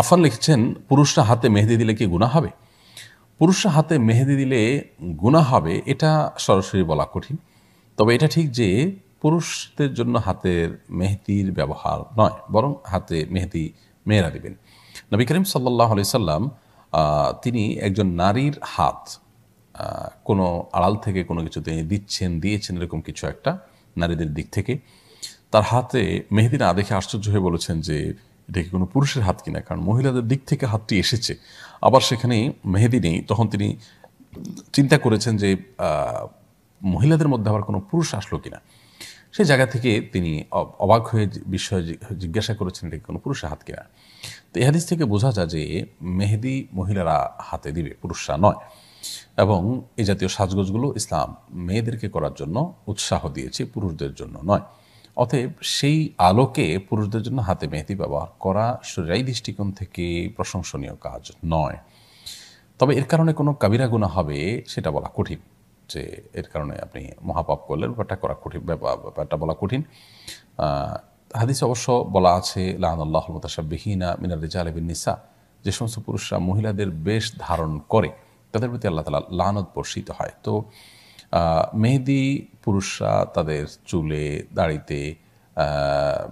আফার লিখছেন পুরুষরা হাতে মেহেদি দিলে কি গুণা হবে পুরুষরা হাতে মেহেদি দিলে গুণা হবে এটা সরাসরি বলা কঠিন তবে এটা ঠিক যে পুরুষদের জন্য হাতের মেহেদির ব্যবহার নয় বরং হাতে মেহেদি মেয়েরা দেবেন নবী করিম সাল্লাহ আলি সাল্লাম তিনি একজন নারীর হাত কোনো আড়াল থেকে কোনো কিছু তিনি দিচ্ছেন দিয়েছেন এরকম কিছু একটা নারীদের দিক থেকে তার হাতে মেহেদি না দেখে আশ্চর্য হয়ে বলেছেন যে এটাকে কোনো পুরুষের হাত কিনা কারণ মহিলাদের দিক থেকে হাতটি এসেছে আবার সেখানে মেহেদি নেই তখন তিনি চিন্তা করেছেন যে মহিলাদের মধ্যে আবার কোনো পুরুষ আসলো কিনা সেই জায়গা থেকে তিনি অবাক হয়ে বিষয়ে জিজ্ঞাসা করেছেন এটাকে কোনো পুরুষের হাত কিনা তো এহাদিস থেকে বোঝা যায় যে মেহেদি মহিলারা হাতে দিবে পুরুষরা নয় এবং এ জাতীয় সাজগোজগুলো ইসলাম মেয়েদেরকে করার জন্য উৎসাহ দিয়েছে পুরুষদের জন্য নয় অতএব সেই আলোকে পুরুষদের জন্য হাতে মেহেদি ব্যবহার করা শরীরাই দৃষ্টিকোণ থেকে প্রশংসনীয় কাজ নয় তবে এর কারণে কোনো কাবিরা গুণা হবে সেটা বলা কঠিন যে এর কারণে আপনি মহাপাপ করলেন ব্যাপারটা করা কঠিন ব্যাপারটা বলা কঠিন হাদিসে অবশ্য বলা আছে লাহানুল্লাহ মোতাসাবিহীনা মিনার রেজা আলবিন নিসা যে সমস্ত পুরুষরা মহিলাদের বেশ ধারণ করে তাদের প্রতি আল্লাহ তালা লানত বর্ষিত হয় তো মেহেদি পুরুষরা তাদের চুলে দাড়িতে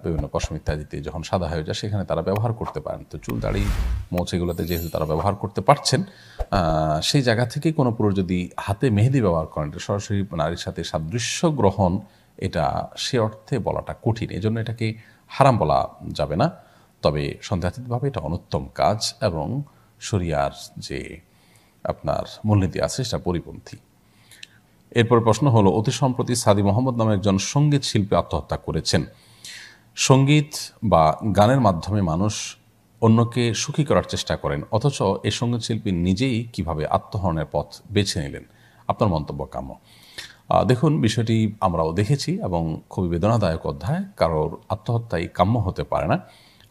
বিভিন্ন পশম ইত্যাদিতে যখন সাদা হয়ে যায় সেখানে তারা ব্যবহার করতে পারেন তো চুল দাড়ি মোচ এগুলোতে যেহেতু তারা ব্যবহার করতে পারছেন সেই জায়গা থেকে কোনো পুরুষ যদি হাতে মেহেদি ব্যবহার করেন এটা সরাসরি নারীর সাথে সাদৃশ্য গ্রহণ এটা সে অর্থে বলাটা কঠিন এই জন্য এটাকে হারাম বলা যাবে না তবে সন্দেহাতীতভাবে এটা অনুত্তম কাজ এবং শরিয়ার যে আপনার মূলনীতি আছে সেটা পরিপন্থী এরপর প্রশ্ন হলো অতি সম্প্রতি সাদি মোহাম্মদ নামে একজন সঙ্গীত শিল্পী আত্মহত্যা করেছেন সঙ্গীত বা গানের মাধ্যমে মানুষ অন্যকে সুখী করার চেষ্টা করেন অথচ এই সঙ্গীত শিল্পী নিজেই কিভাবে আত্মহরণের পথ বেছে নিলেন আপনার মন্তব্য কাম্য দেখুন বিষয়টি আমরাও দেখেছি এবং খুবই বেদনাদায়ক অধ্যায় কারোর আত্মহত্যাই কাম্য হতে পারে না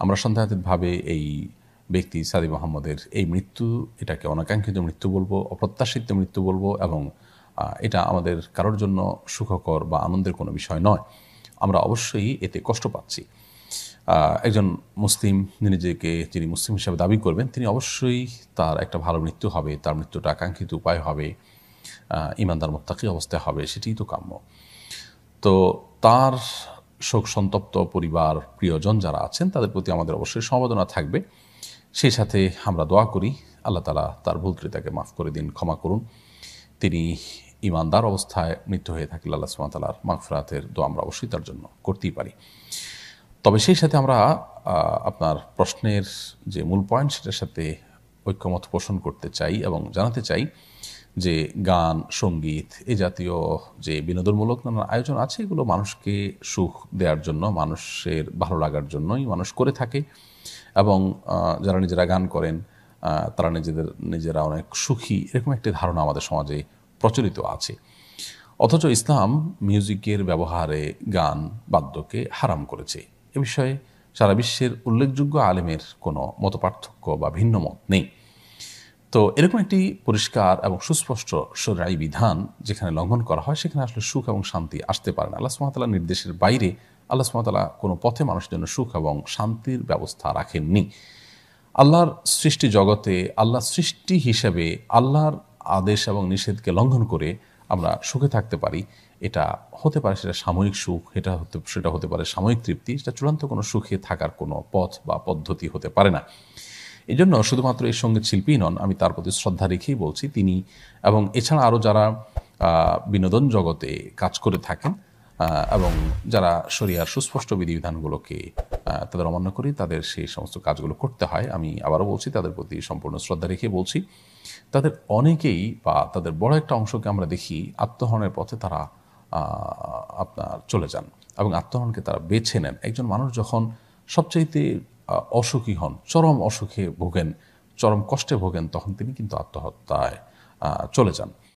আমরা সন্দেহাতীতভাবে এই ব্যক্তি সাদি মোহাম্মদের এই মৃত্যু এটাকে অনাকাঙ্ক্ষিত মৃত্যু বলবো অপ্রত্যাশিত মৃত্যু বলবো এবং এটা আমাদের কারোর জন্য সুখকর বা আনন্দের কোনো বিষয় নয় আমরা অবশ্যই এতে কষ্ট পাচ্ছি একজন মুসলিম নিজেকে যিনি মুসলিম হিসাবে দাবি করবেন তিনি অবশ্যই তার একটা ভালো মৃত্যু হবে তার মৃত্যুটা আকাঙ্ক্ষিত উপায় হবে ইমানদার মোত্তাকি অবস্থায় হবে সেটিই তো কাম্য তো তার শোক সন্তপ্ত পরিবার প্রিয়জন যারা আছেন তাদের প্রতি আমাদের অবশ্যই সমবেদনা থাকবে সেই সাথে আমরা দোয়া করি আল্লাহ তালা তার ভুলকৃতাকে মাফ করে দিন ক্ষমা করুন তিনি ইমানদার অবস্থায় মৃত্যু হয়ে থাকলে আল্লাহ সুমাতালার মাগফরাতের দোয়া আমরা অবশ্যই তার জন্য করতেই পারি তবে সেই সাথে আমরা আপনার প্রশ্নের যে মূল পয়েন্ট সেটার সাথে ঐক্যমত পোষণ করতে চাই এবং জানাতে চাই যে গান সঙ্গীত এ জাতীয় যে বিনোদনমূলক নানা আয়োজন আছে এগুলো মানুষকে সুখ দেওয়ার জন্য মানুষের ভালো লাগার জন্যই মানুষ করে থাকে এবং যারা নিজেরা গান করেন তারা নিজেদের নিজেরা অনেক সুখী এরকম একটি ধারণা আমাদের সমাজে প্রচলিত আছে অথচ ইসলাম মিউজিকের ব্যবহারে গান বাদ্যকে হারাম করেছে এ বিষয়ে সারা বিশ্বের উল্লেখযোগ্য আলেমের কোনো মত পার্থক্য বা ভিন্ন মত নেই তো এরকম একটি পরিষ্কার এবং সুস্পষ্ট সরাই বিধান যেখানে লঙ্ঘন করা হয় সেখানে আসলে সুখ এবং শান্তি আসতে পারে না আল্লাহ সুমাতালার নির্দেশের বাইরে আল্লাহ সুমাতালা কোনো পথে মানুষের জন্য সুখ এবং শান্তির ব্যবস্থা রাখেননি আল্লাহর সৃষ্টি জগতে আল্লাহ সৃষ্টি হিসেবে আল্লাহর আদেশ এবং নিষেধকে লঙ্ঘন করে আমরা সুখে থাকতে পারি এটা হতে পারে সেটা সাময়িক সুখ এটা হতে সেটা হতে পারে সাময়িক তৃপ্তি সেটা চূড়ান্ত কোনো সুখে থাকার কোনো পথ বা পদ্ধতি হতে পারে না এই জন্য শুধুমাত্র এই সঙ্গীত শিল্পী নন আমি তার প্রতি শ্রদ্ধা রেখেই বলছি তিনি এবং এছাড়া আরও যারা বিনোদন জগতে কাজ করে থাকেন এবং যারা শরিয়ার সুস্পষ্ট বিধিবিধানগুলোকে তাদের অমান্য করি তাদের সেই সমস্ত কাজগুলো করতে হয় আমি আবারও বলছি তাদের প্রতি সম্পূর্ণ শ্রদ্ধা রেখে বলছি তাদের অনেকেই বা তাদের বড় একটা অংশকে আমরা দেখি আত্মহরণের পথে তারা আপনার চলে যান এবং আত্মহরণকে তারা বেছে নেন একজন মানুষ যখন সবচাইতে অসুখী হন চরম অসুখে ভোগেন চরম কষ্টে ভোগেন তখন তিনি কিন্তু আত্মহত্যায় চলে যান